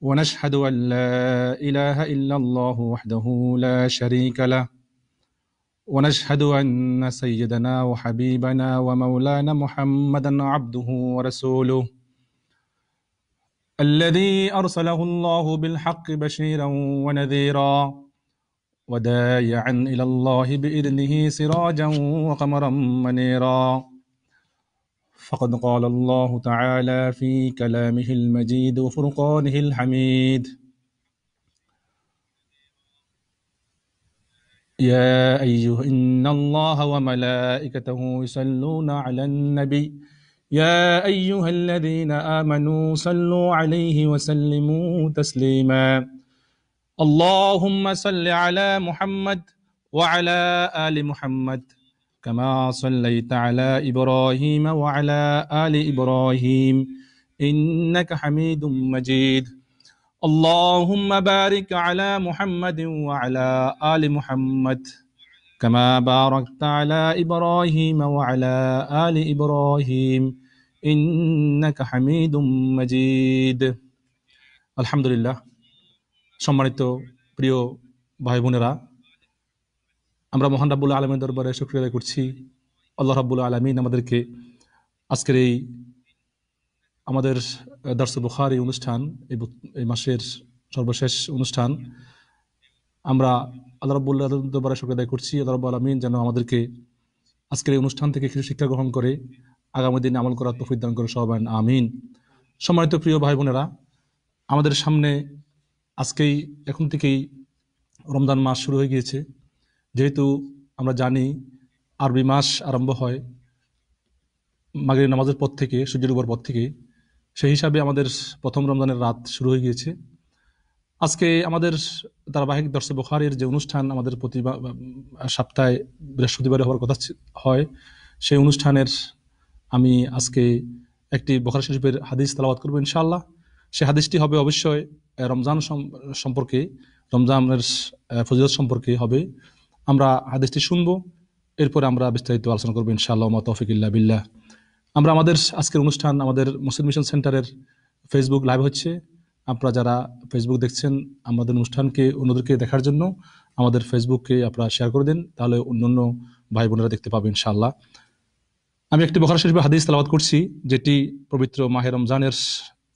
ونشهد أن لا إله إلا الله وحده لا شريك له ونشهد أن سيدنا وحبيبنا ومولانا محمدا عبده ورسوله الذي أرسله الله بالحق بشيرا ونذيرا ودايعا إلى الله بإذنه سراجا وقمرا منيرا فقد قال الله تعالى في كلامه المجيد وفرقانه الحميد يا أيها إن الله وملائكته يصلون على النبي يا أيها الذين آمنوا صلوا عليه وسلموا تسليما اللهم صل على محمد وعلى آل محمد كما صليت على إبراهيم وعلى آل إبراهيم إنك حميد مجيد اللهم بارك على محمد وعلى آل محمد كما باركت على إبراهيم وعلى آل إبراهيم إنك حميد مجيد الحمد لله সম্মানিত প্রিয় ভাই বোনেরা আমরা মোহান রাবুল্লা আলমের দরবারে শুক্রিয়া আদায় করছি আল্লাহ রাবুল্লা আলমিন আমাদেরকে আজকের এই আমাদের দার্স বুখার এই অনুষ্ঠান এই মাসের সর্বশেষ অনুষ্ঠান আমরা আল্লাহ রাবুল্লা আলম দরবারে শুক্রিয়া আদায় করছি আল্লাহ রাবুল আলমিন যেন আমাদেরকে আজকের এই অনুষ্ঠান থেকে কিছু শিক্ষা গ্রহণ করে আগামী দিনে আমল করার তফিক দান করে সবাই আমিন সম্মানিত প্রিয় ভাই বোনেরা আমাদের সামনে আজকেই এখন থেকেই রমজান মাস শুরু হয়ে গিয়েছে যেহেতু আমরা জানি আরবি মাস আরম্ভ হয় মাগের নামাজের পর থেকে সূর্যের উপর পর থেকে সেই হিসাবে আমাদের প্রথম রমজানের রাত শুরু হয়ে গিয়েছে আজকে আমাদের ধারাবাহিক দর্শক বোখারের যে অনুষ্ঠান আমাদের প্রতি সপ্তাহে বৃহস্পতিবারে হওয়ার কথা হয় সেই অনুষ্ঠানের আমি আজকে একটি বখার শরীফের হাদিস তালাবাদ করবো ইনশাল্লাহ সে হাদিসটি হবে অবশ্যই রমজান সম্পর্কে রমজানের ফজিলত সম্পর্কে হবে আমরা হাদিসটি শুনবো এরপরে আমরা বিস্তারিত আলোচনা করবো ইনশাআল্লাহ তফিকিল্লা বিল্লাহ আমরা আমাদের আজকের অনুষ্ঠান আমাদের মুসলিম মিশন সেন্টারের ফেসবুক লাইভ হচ্ছে আপনারা যারা ফেসবুক দেখছেন আমাদের অনুষ্ঠানকে অন্যদেরকে দেখার জন্য আমাদের ফেসবুককে আপনারা শেয়ার করে দিন তাহলে অন্য অন্য ভাই বোনেরা দেখতে পাবেন ইনশাআল্লাহ আমি একটি বখার শরীফে হাদিস তালাবাদ করছি যেটি পবিত্র মাহের রমজানের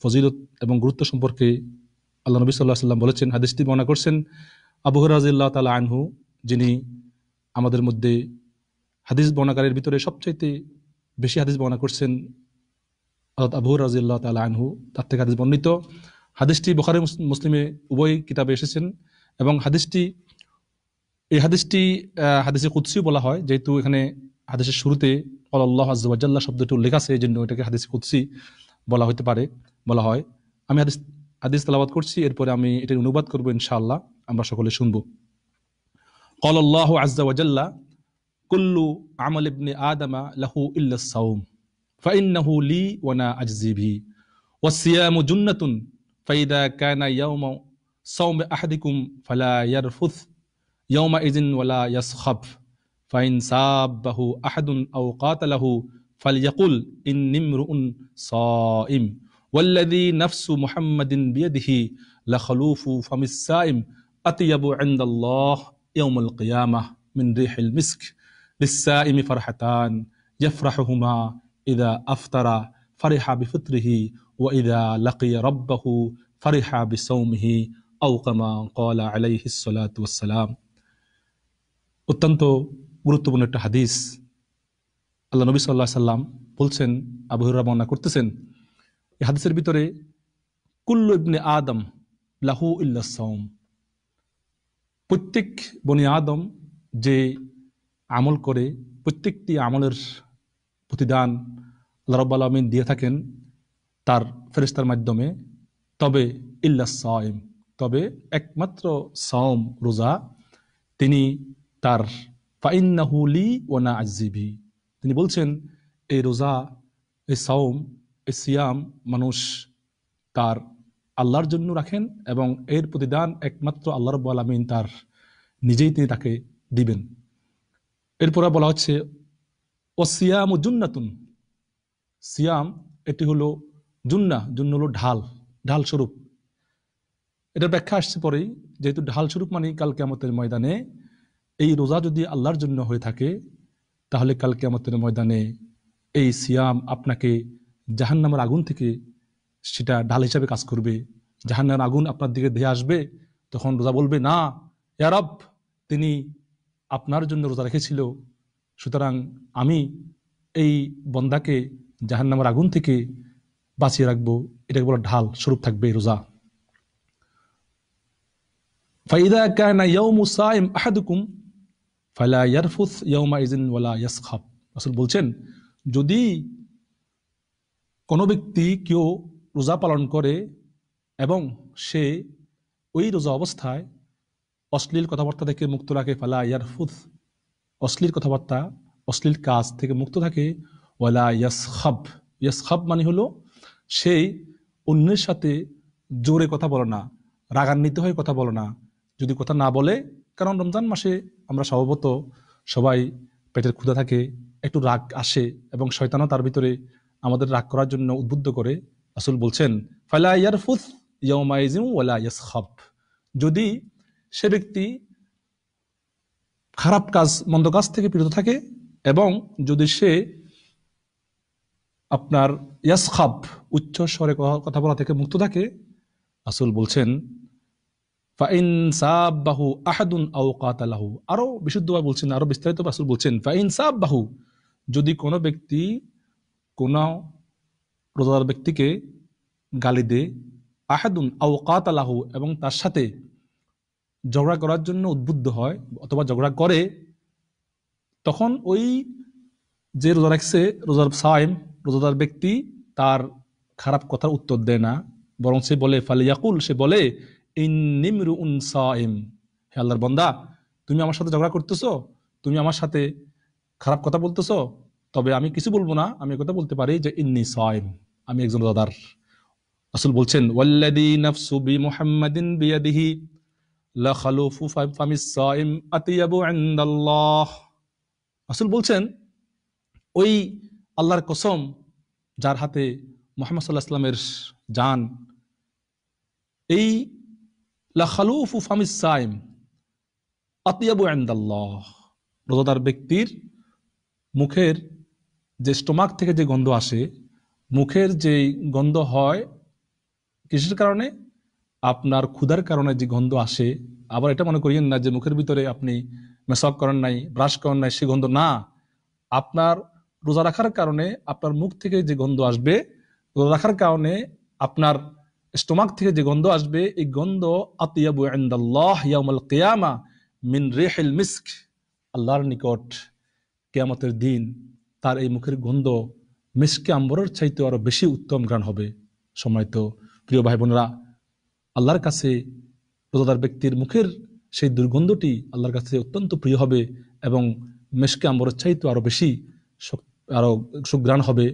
ফজিলত এবং গুরুত্ব সম্পর্কে আল্লাহ নবী সাল্লাহ সাল্লাম বলেছেন হাদিসটি বর্ণনা করছেন আবু রাজিল্লাহ তালা আনহু যিনি আমাদের মধ্যে হাদিস বর্ণাকারের ভিতরে সবচাইতে বেশি হাদিস বর্ণনা করছেন আবু রাজিল্লাহ তাল আনহু তার থেকে হাদিস বর্ণিত হাদিসটি বোখারি মুসলিমে উভয় কিতাবে এসেছেন এবং হাদিসটি এই হাদিসটি হাদিসে কুৎসিও বলা হয় যেহেতু এখানে হাদিসের শুরুতে আল্লাহ আজ্জাল্লাহ শব্দটি উল্লেখ আছে এই জন্য এটাকে হাদিসে কুৎসি বলা হতে পারে বলা হয় আমি হাদিস হাদিস তালাবাদ করছি এরপরে আমি এটির অনুবাদ করবো ইনশাআল্লাহ আমরা সকলে শুনবো قال الله عز وجل كل عمل ابن آدم له إلا الصوم فإنه لي وأنا أجزي به والصيام جنة فإذا كان يوم صوم أحدكم فلا يرفث يومئذ ولا يسخب فإن سابه أحد أو قاتله فليقل إني امرؤ صائم والذي نفس محمد بيده لخلوف فم السائم أطيب عند الله يوم القيامة من ريح المسك للسائم فرحتان يفرحهما إذا أفطر فرح بفطره وإذا لقي ربه فرح بصومه أو كما قال عليه الصلاة والسلام অত্যন্ত গুরুত্বপূর্ণ একটা হাদিস আল্লাহ নবী সাল্লাহ সাল্লাম বলছেন আবহুরা বর্ণনা করতেছেন এই হাদিসের ভিতরে কুল্লু ইবনে আদম লাহু ইল্লা সৌম প্রত্যেক বনি আদম যে আমল করে প্রত্যেকটি আমলের প্রতিদান আল্লাহ রব্বাল আলমিন দিয়ে থাকেন তার ফেরিস্তার মাধ্যমে তবে ইল্লা সাইম তবে একমাত্র সম রোজা তিনি তার ফাইন্নাহুলি না আজিবি তিনি বলছেন এই রোজা এই সাওম এই সিয়াম মানুষ তার আল্লাহর জন্য রাখেন এবং এর প্রতিদান একমাত্র আল্লাহ রব্বু আলমিন তার নিজেই তিনি তাকে দিবেন এরপরে বলা হচ্ছে ও সিয়াম ও জুন্নাতুন সিয়াম এটি হলো জুন্না জুন্ন হলো ঢাল ঢাল স্বরূপ এটার ব্যাখ্যা আসছে পরেই যেহেতু ঢাল স্বরূপ মানে কাল কেমতের ময়দানে এই রোজা যদি আল্লাহর জন্য হয়ে থাকে তাহলে কাল কেমতের ময়দানে এই সিয়াম আপনাকে জাহান্নামের আগুন থেকে সেটা ঢাল হিসাবে কাজ করবে জাহান্নার আগুন আপনার দিকে ধেয়ে আসবে তখন রোজা বলবে না ইয়ারব তিনি আপনার জন্য রোজা রেখেছিল সুতরাং আমি এই বন্দাকে জাহান্নামার আগুন থেকে বাঁচিয়ে রাখবো এটাকে বলা ঢাল স্বরূপ থাকবে রোজা ফাইদা কানা ইয়াউমু আহাদুকুম ফালা ইয়ারফুস ইয়াউমা ইজিন ওয়ালা ইয়াসখাব আসল বলছেন যদি কোনো ব্যক্তি কেউ রোজা পালন করে এবং সে ওই রোজা অবস্থায় অশ্লীল কথাবার্তা থেকে মুক্ত রাখে ফালা ইয়ারফুদ অশ্লীল কথাবার্তা অশ্লীল কাজ থেকে মুক্ত থাকে ওয়ালা ইয়াসহাব ইয়াসহাব মানে হলো সেই অন্যের সাথে জোরে কথা বলে না রাগান্বিত হয়ে কথা বলে না যদি কথা না বলে কারণ রমজান মাসে আমরা স্বভাবত সবাই পেটের ক্ষুধা থাকে একটু রাগ আসে এবং শয়তানও তার ভিতরে আমাদের রাগ করার জন্য উদ্বুদ্ধ করে আসল বলছেন ফালা ইয়ারফুস ইয়মাইজিম ওয়ালা ইয়াসখাব যদি সে ব্যক্তি খারাপ কাজ মন্দ কাজ থেকে পীড়িত থাকে এবং যদি সে আপনার ইয়াসখাব উচ্চ স্বরে কথা বলা থেকে মুক্ত থাকে আসল বলছেন ফাইন সাবাহু আহাদুন আউ কাতালাহু আরও বিশুদ্ধভাবে বলছেন আরো বিস্তারিত আসল বলছেন ফাইন বাহু যদি কোনো ব্যক্তি কোনো রোজাদার ব্যক্তিকে গালি দে আহাদুন কাত আলাহু এবং তার সাথে ঝগড়া করার জন্য উদ্বুদ্ধ হয় অথবা ঝগড়া করে তখন ওই যে রোজা রাখছে রোজার সাইম রোজাদার ব্যক্তি তার খারাপ কথার উত্তর দেয় না বরং সে বলে ফালিয়াকুল সে বলে ইন নিমরু উন সাইম হে আল্লাহর বন্দা তুমি আমার সাথে ঝগড়া করতেছো তুমি আমার সাথে খারাপ কথা বলতেছো তবে আমি কিছু বলবো না আমি কথা বলতে পারি যে ইন্নি সয়েম আমি একজন রোজাদার আসল বলছেন ওয়াল্লাদি নফসু বি মুহাম্মাদিন বিয়াদিহি লা খালুফু ফামিস সাইম আতিয়াবু ইনদাল্লাহ আসল বলছেন ওই আল্লাহর কসম যার হাতে মোহাম্মদ সাল্লাহ ইসলামের জান এই লা খালুফু ফামিস সাইম আতিয়াবু ইনদাল্লাহ রোজাদার ব্যক্তির মুখের যে স্টোমাক থেকে যে গন্ধ আসে মুখের যে গন্ধ হয় কৃষির কারণে আপনার ক্ষুধার কারণে যে গন্ধ আসে আবার এটা মনে করিয়েন না যে মুখের ভিতরে আপনি মেসক করেন নাই ব্রাশ করেন নাই সে গন্ধ না আপনার রোজা রাখার কারণে আপনার মুখ থেকে যে গন্ধ আসবে রোজা রাখার কারণে আপনার স্টোমাক থেকে যে গন্ধ আসবে এই গন্ধ আতিয়াবু আন্দাল্লাহ কেয়ামা মিন রেহেল মিস্ক আল্লাহর নিকট কেয়ামতের দিন তার এই মুখের গন্ধ মিসকে আম্বরের চাইতে আরও বেশি উত্তম গ্রাণ হবে সময় তো প্রিয় ভাই বোনেরা আল্লাহর কাছে রোজাদার ব্যক্তির মুখের সেই দুর্গন্ধটি আল্লাহর কাছে অত্যন্ত প্রিয় হবে এবং মেশকে আম্বরের চাইতে আরও বেশি আরও সুগ্রাণ হবে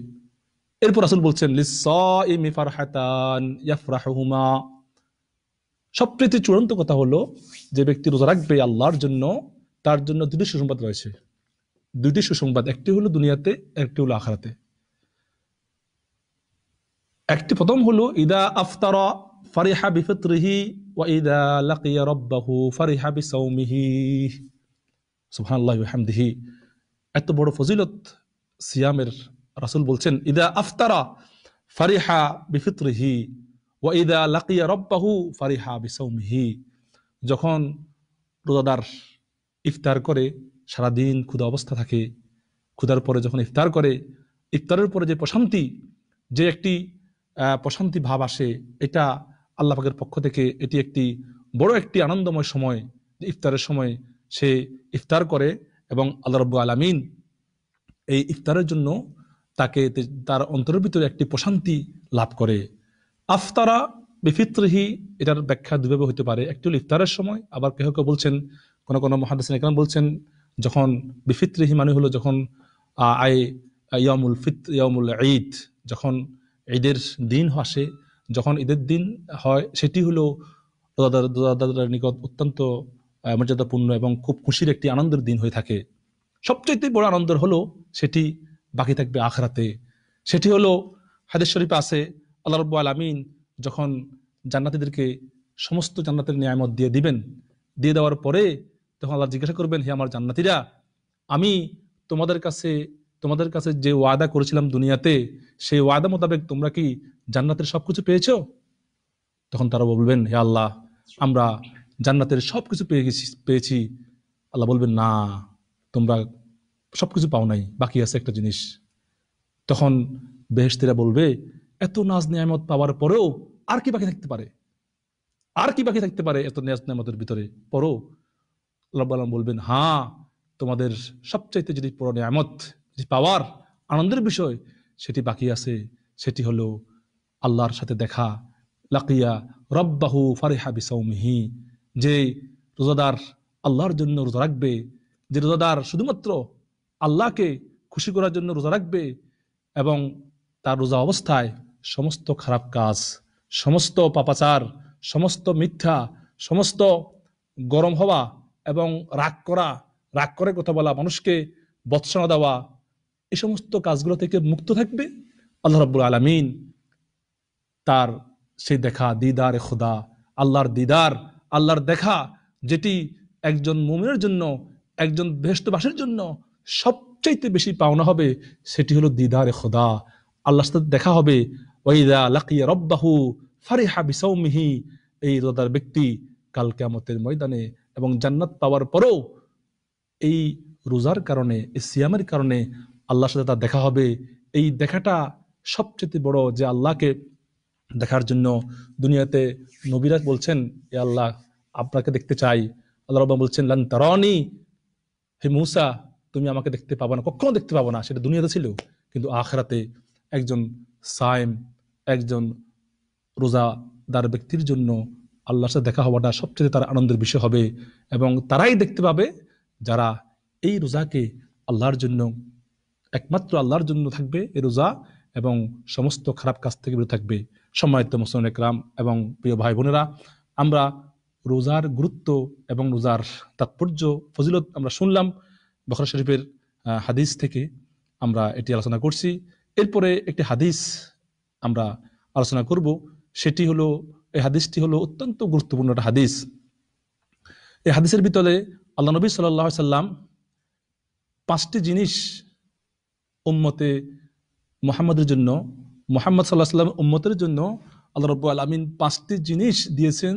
এরপর আসল বলছেন লিসাইমিফারহাতানুমা সবচেয়ে চূড়ান্ত কথা হলো যে ব্যক্তি রোজা রাখবে আল্লাহর জন্য তার জন্য দুটি সুসম্পাদ রয়েছে দুইটি সুসংবাদ একটি হলো দুনিয়াতে একটি হলো আখারাতে একটি প্রথম হলো ইদা আফতার ফারিহা বিফিত্রিহি ওয়া ইদা লাকিয়া রব্বাহু ফারিহা বিসাউমিহি সুবহানাল্লাহ হামদিহি এত বড় ফজিলত সিয়ামের রাসূল বলছেন ইদা আফতারা ফারিহা বিফিত্রিহি ওয়া ইদা লাকিয়া রব্বাহু ফারিহা বিসাউমিহি যখন রোজাদার ইফতার করে সারাদিন ক্ষুদা অবস্থা থাকে ক্ষুদার পরে যখন ইফতার করে ইফতারের পরে যে প্রশান্তি যে একটি প্রশান্তি ভাব আসে এটা আল্লাহ পক্ষ থেকে এটি একটি বড় একটি আনন্দময় সময় ইফতারের সময় সে ইফতার করে এবং আল্লাহ রব্বু আলামিন এই ইফতারের জন্য তাকে তার অন্তরের ভিতরে একটি প্রশান্তি লাভ করে আফতারা বিফিত্রহী এটার ব্যাখ্যা দুভাবে হতে পারে একটি হল ইফতারের সময় আবার কেহ কেউ বলছেন কোনো কোনো মহাদেশ একরাম বলছেন যখন বিফিত্রিহী মানে হলো যখন আই ইয়ামুল ফিত ইয়ামুল ঈদ যখন ঈদের দিন আসে যখন ঈদের দিন হয় সেটি হলো দাদার নিকট অত্যন্ত মর্যাদাপূর্ণ এবং খুব খুশির একটি আনন্দের দিন হয়ে থাকে সবচেয়ে বড় আনন্দের হলো সেটি বাকি থাকবে আখরাতে সেটি হলো হাদিস শরীফ আছে আল্লাহ রব্বু আমিন যখন জান্নাতিদেরকে সমস্ত জান্নাতের নিয়ামত দিয়ে দিবেন দিয়ে দেওয়ার পরে তখন আল্লাহ জিজ্ঞাসা করবেন হে আমার জান্নাতিরা আমি তোমাদের কাছে তোমাদের কাছে যে ওয়াদা করেছিলাম দুনিয়াতে সেই ওয়াদা মোতাবেক তোমরা কি জান্নাতের সব কিছু পেয়েছো তখন তারা বলবেন হে আল্লাহ আমরা জান্নাতের সব কিছু পেয়ে গেছি পেয়েছি আল্লাহ বলবেন না তোমরা সব কিছু পাও নাই বাকি আছে একটা জিনিস তখন বেহস্তিরা বলবে এত নাজ নিয়ামত পাওয়ার পরেও আর কি বাকি থাকতে পারে আর কি বাকি থাকতে পারে এত নাজ নিয়ামতের ভিতরে পরেও আল্লাহ বলবেন হ্যাঁ তোমাদের সবচাইতে যেটি পুরো নিয়ামত যে পাওয়ার আনন্দের বিষয় সেটি বাকি আছে সেটি হলো আল্লাহর সাথে দেখা লাকিয়া রব্বাহু বিসাউ বিসৌমিহি যে রোজাদার আল্লাহর জন্য রোজা রাখবে যে রোজাদার শুধুমাত্র আল্লাহকে খুশি করার জন্য রোজা রাখবে এবং তার রোজা অবস্থায় সমস্ত খারাপ কাজ সমস্ত পাপাচার সমস্ত মিথ্যা সমস্ত গরম হওয়া এবং রাগ করা রাগ করে কথা বলা মানুষকে বৎসনা দেওয়া এ সমস্ত কাজগুলো থেকে মুক্ত থাকবে আল্লাহ রব্বুল আলমিন তার সেই দেখা দিদার এ খোদা আল্লাহর দিদার আল্লাহর দেখা যেটি একজন মুমিনের জন্য একজন বৃহস্পতিবাসের জন্য সবচাইতে বেশি পাওনা হবে সেটি হলো এ খোদা আল্লাহর সাথে দেখা হবে ওয়াইদা লাকিয়া রব্বাহু ফারিহা বিসৌমিহি এই রোদার ব্যক্তি কাল কেমতের ময়দানে এবং জান্নাত পাওয়ার পরেও এই রোজার কারণে এই সিয়ামের কারণে আল্লাহর সাথে তার দেখা হবে এই দেখাটা সবচেয়ে বড় যে আল্লাহকে দেখার জন্য দুনিয়াতে নবীরা বলছেন এ আল্লাহ আপনাকে দেখতে চাই আল্লাহ রব্বা বলছেন লান তারি হে মূসা তুমি আমাকে দেখতে পাবো না কখনো দেখতে পাবো না সেটা দুনিয়াতে ছিল কিন্তু আখরাতে একজন সাইম একজন রোজাদার ব্যক্তির জন্য আল্লাহর সাথে দেখা হওয়াটা সবচেয়ে তার আনন্দের বিষয় হবে এবং তারাই দেখতে পাবে যারা এই রোজাকে আল্লাহর জন্য একমাত্র আল্লাহর জন্য থাকবে এই রোজা এবং সমস্ত খারাপ কাজ থেকে বিরত থাকবে সম্মানিত মুসলমান একরাম এবং প্রিয় ভাই বোনেরা আমরা রোজার গুরুত্ব এবং রোজার তাৎপর্য ফজিলত আমরা শুনলাম বখর শরীফের হাদিস থেকে আমরা এটি আলোচনা করছি এরপরে একটি হাদিস আমরা আলোচনা করব সেটি হলো এই হাদিসটি হলো অত্যন্ত গুরুত্বপূর্ণ একটা হাদিস এই হাদিসের ভিতরে আল্লাহ নবী সাল্লা সাল্লাম পাঁচটি জিনিস উম্মতে মোহাম্মদের জন্য মোহাম্মদ সাল্লাহ সাল্লাম উম্মতের জন্য আল্লাহ রব্বু আলমিন পাঁচটি জিনিস দিয়েছেন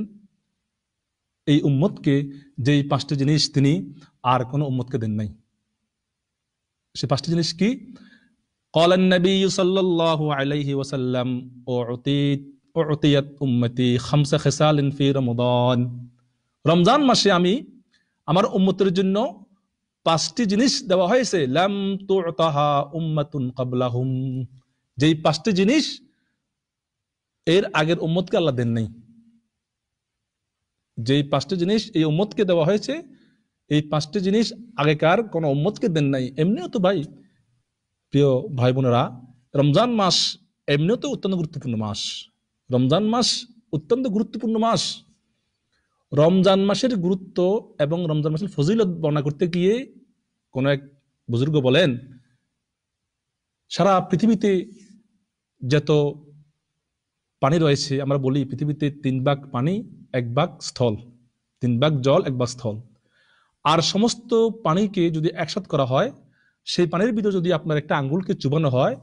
এই উম্মতকে যেই পাঁচটি জিনিস তিনি আর কোনো উম্মতকে দেন নাই সে পাঁচটি জিনিস কি কলান নবী সাল্লাহ আলাইহি ওসাল্লাম ও অতীত ওতিয়াত উম্মতি খামসা খেসাল ইনফি রমদান রমজান মাসে আমি আমার উম্মতের জন্য পাঁচটি জিনিস দেওয়া হয়েছে লাম তুতাহা উম্মাতুন কাবলাহুম যেই পাঁচটি জিনিস এর আগের উম্মতকে আল্লাহ দেন নেই যেই পাঁচটি জিনিস এই উম্মতকে দেওয়া হয়েছে এই পাঁচটি জিনিস আগেকার কোনো উম্মতকে দেন নাই এমনিও তো ভাই প্রিয় ভাই বোনেরা রমজান মাস এমনিও তো অত্যন্ত গুরুত্বপূর্ণ মাস রমজান মাস অত্যন্ত গুরুত্বপূর্ণ মাস রমজান মাসের গুরুত্ব এবং রমজান মাসের ফজিলত বর্ণনা করতে গিয়ে কোনো এক বুজুর্গ বলেন সারা পৃথিবীতে যত পানি রয়েছে আমরা বলি পৃথিবীতে তিন ভাগ পানি এক ভাগ স্থল তিন ভাগ জল এক ভাগ স্থল আর সমস্ত পানিকে যদি একসাথ করা হয় সেই পানির ভিতরে যদি আপনার একটা আঙ্গুলকে চুবানো হয়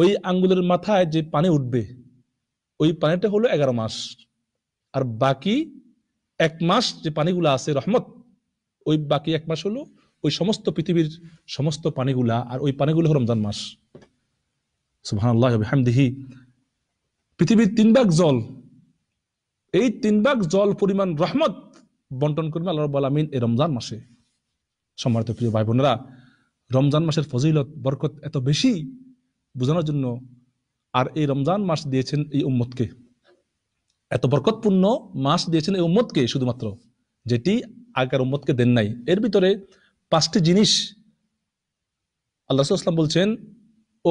ওই আঙ্গুলের মাথায় যে পানি উঠবে ওই পানিটা হলো এগারো মাস আর বাকি এক মাস যে পানিগুলো আছে রহমত ওই বাকি এক মাস হলো ওই সমস্ত পৃথিবীর সমস্ত পানিগুলা আর ওই পানিগুলো হলো রমজান মাস সুহানাল্লাহ পৃথিবীর তিন ভাগ জল এই তিন ভাগ জল পরিমাণ রহমত বন্টন করবে আল্লাহ রব আলমিন এই রমজান মাসে সম্মানিত প্রিয় ভাই বোনেরা রমজান মাসের ফজিলত বরকত এত বেশি বোঝানোর জন্য আর এই রমজান মাস দিয়েছেন এই উম্মতকে এত বরকতপূর্ণ মাস দিয়েছেন এই উম্মতকে শুধুমাত্র যেটি আগের উম্মতকে দেন নাই এর ভিতরে পাঁচটি জিনিস আল্লাহ ইসলাম বলছেন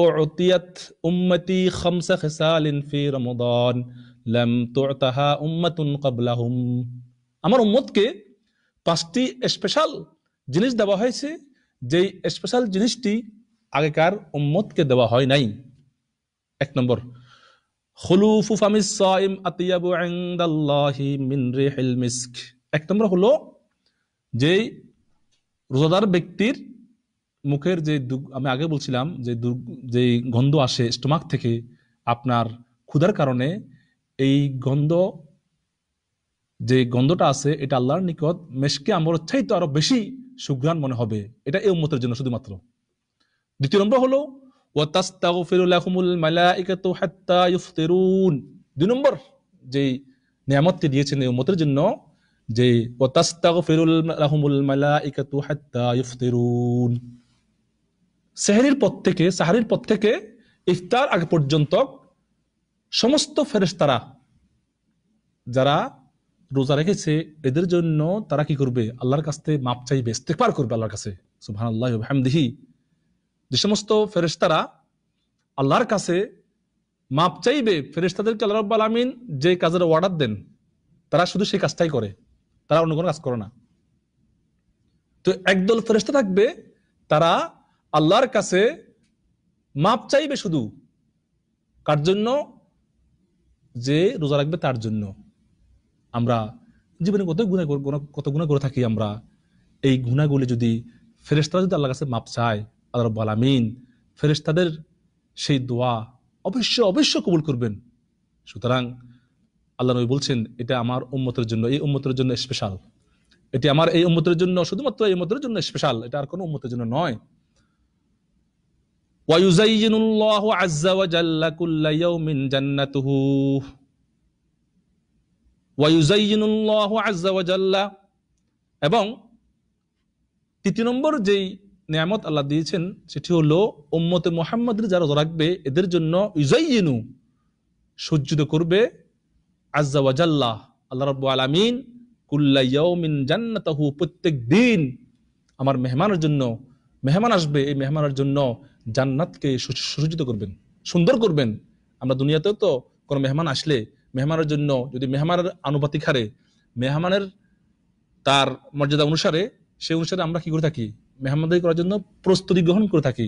ও অতিয়াত উম্মতি খামসা খেসালিন ফি রমদন লাম তুতাহা উম্মাতুন কাবলাহুম আমার উম্মতকে পাঁচটি স্পেশাল জিনিস দেওয়া হয়েছে যেই স্পেশাল জিনিসটি আগেকার উম্মতকে দেওয়া হয় নাই এক নম্বর খুলুফু ফামিস আতিয়াবু ইনদাল্লাহি মিন রিহিল মিস্ক এক নম্বর হলো যেই রোজাদার ব্যক্তির মুখের যে আমি আগে বলছিলাম যে যে গন্ধ আসে স্টোমাক থেকে আপনার ক্ষুধার কারণে এই গন্ধ যে গন্ধটা আছে এটা আল্লাহর নিকট মেশকে আমার চাইতে আরো বেশি সুঘ্রাণ মনে হবে এটা এই উন্মতের জন্য শুধুমাত্র দ্বিতীয় নম্বর হলো ওয়াতাস্তাগফিরুল হাত্তা দুই নম্বর যেই নিয়ামতটি দিয়েছেন এই উম্মতের জন্য যে ওয়াতাস্তাগফিরুল পর থেকে সাহারির পর থেকে ইফতার আগে পর্যন্ত সমস্ত ফেরেশতারা যারা রোজা রেখেছে এদের জন্য তারা কি করবে আল্লাহর কাছ থেকে মাপ চাইবে ইস্তেকবার করবে আল্লাহর কাছে সুহান আল্লাহ হামদিহি যে সমস্ত ফেরেস্তারা আল্লাহর কাছে মাপ চাইবে ফেরেস্তাদেরকে আল্লাহ রব্বাল আলমিন যে কাজের অর্ডার দেন তারা শুধু সেই কাজটাই করে তারা অন্য কোনো কাজ করে না তো একদল ফেরেস্তা থাকবে তারা আল্লাহর কাছে মাপ চাইবে শুধু কার জন্য যে রোজা রাখবে তার জন্য আমরা জীবনে কত গুণা কত গুণা করে থাকি আমরা এই গুণাগুলি যদি ফেরেস্তারা যদি আল্লাহর কাছে মাপ চায় আল্লাহ আলামিন ফেরেশতাদের সেই দোয়া অবশ্য অবশ্য কবুল করবেন সুতরাং আল্লাহ নবী বলছেন এটা আমার উম্মতের জন্য এই উম্মতের জন্য স্পেশাল এটি আমার এই উম্মতের জন্য শুধুমাত্র এই উম্মতের জন্য স্পেশাল এটা আর কোনো উম্মতের জন্য নয় এবং তৃতীয় নম্বর যেই নিয়ামত আল্লাহ দিয়েছেন সেটি হলো ওম্মতে মোহাম্মদের যারা রাখবে এদের জন্য ইজাইনু সজ্জিত করবে ওয়াজাল্লাহ আল্লাহ রব আলমিন কুল্লাইয়াউমিন জান্নাতাহু প্রত্যেক দিন আমার মেহমানের জন্য মেহমান আসবে এই মেহমানের জন্য জান্নাতকে সুসজ্জিত করবেন সুন্দর করবেন আমরা দুনিয়াতেও তো কোনো মেহমান আসলে মেহমানের জন্য যদি মেহমানের আনুপাতিক হারে মেহমানের তার মর্যাদা অনুসারে সেই অনুসারে আমরা কি করে থাকি মেহমদারি করার জন্য প্রস্তুতি গ্রহণ করে থাকি